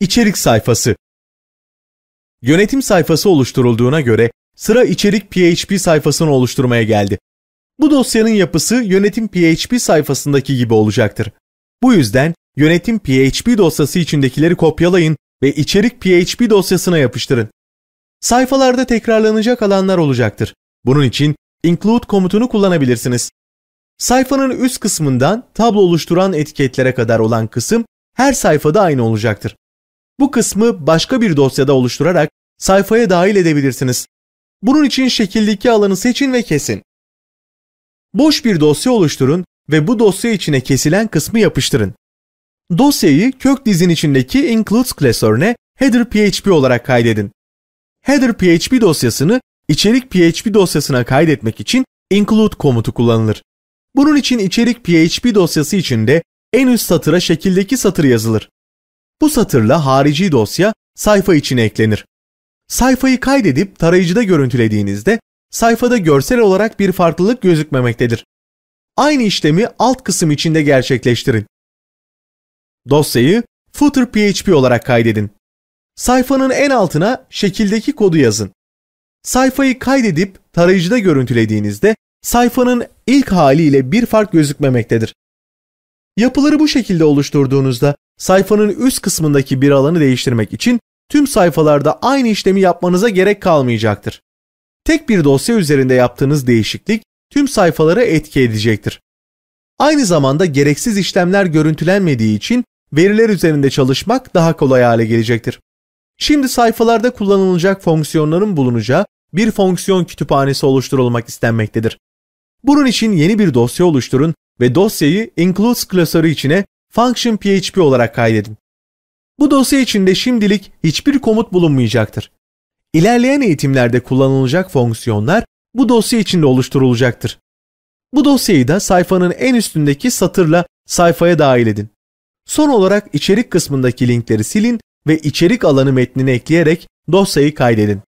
İçerik sayfası Yönetim sayfası oluşturulduğuna göre sıra içerik PHP sayfasını oluşturmaya geldi. Bu dosyanın yapısı yönetim PHP sayfasındaki gibi olacaktır. Bu yüzden yönetim PHP dosyası içindekileri kopyalayın ve içerik PHP dosyasına yapıştırın. Sayfalarda tekrarlanacak alanlar olacaktır. Bunun için include komutunu kullanabilirsiniz. Sayfanın üst kısmından tablo oluşturan etiketlere kadar olan kısım her sayfada aynı olacaktır. Bu kısmı başka bir dosyada oluşturarak sayfaya dahil edebilirsiniz. Bunun için şekildeki alanı seçin ve kesin. Boş bir dosya oluşturun ve bu dosya içine kesilen kısmı yapıştırın. Dosyayı kök dizin içindeki includes klasörüne header.php olarak kaydedin. Header.php dosyasını içerik PHP dosyasına kaydetmek için include komutu kullanılır. Bunun için içerik PHP dosyası içinde en üst satıra şekildeki satır yazılır. Bu satırla harici dosya sayfa içine eklenir. Sayfayı kaydedip tarayıcıda görüntülediğinizde sayfada görsel olarak bir farklılık gözükmemektedir. Aynı işlemi alt kısım içinde gerçekleştirin. Dosyayı footer.php olarak kaydedin. Sayfanın en altına şekildeki kodu yazın. Sayfayı kaydedip tarayıcıda görüntülediğinizde sayfanın ilk haliyle bir fark gözükmemektedir. Yapıları bu şekilde oluşturduğunuzda sayfanın üst kısmındaki bir alanı değiştirmek için tüm sayfalarda aynı işlemi yapmanıza gerek kalmayacaktır. Tek bir dosya üzerinde yaptığınız değişiklik tüm sayfalara etki edecektir. Aynı zamanda gereksiz işlemler görüntülenmediği için veriler üzerinde çalışmak daha kolay hale gelecektir. Şimdi sayfalarda kullanılacak fonksiyonların bulunacağı bir fonksiyon kütüphanesi oluşturulmak istenmektedir. Bunun için yeni bir dosya oluşturun ve dosyayı includes klasörü içine PHP olarak kaydedin. Bu dosya içinde şimdilik hiçbir komut bulunmayacaktır. İlerleyen eğitimlerde kullanılacak fonksiyonlar bu dosya içinde oluşturulacaktır. Bu dosyayı da sayfanın en üstündeki satırla sayfaya dahil edin. Son olarak içerik kısmındaki linkleri silin ve içerik alanı metnine ekleyerek dosyayı kaydedin.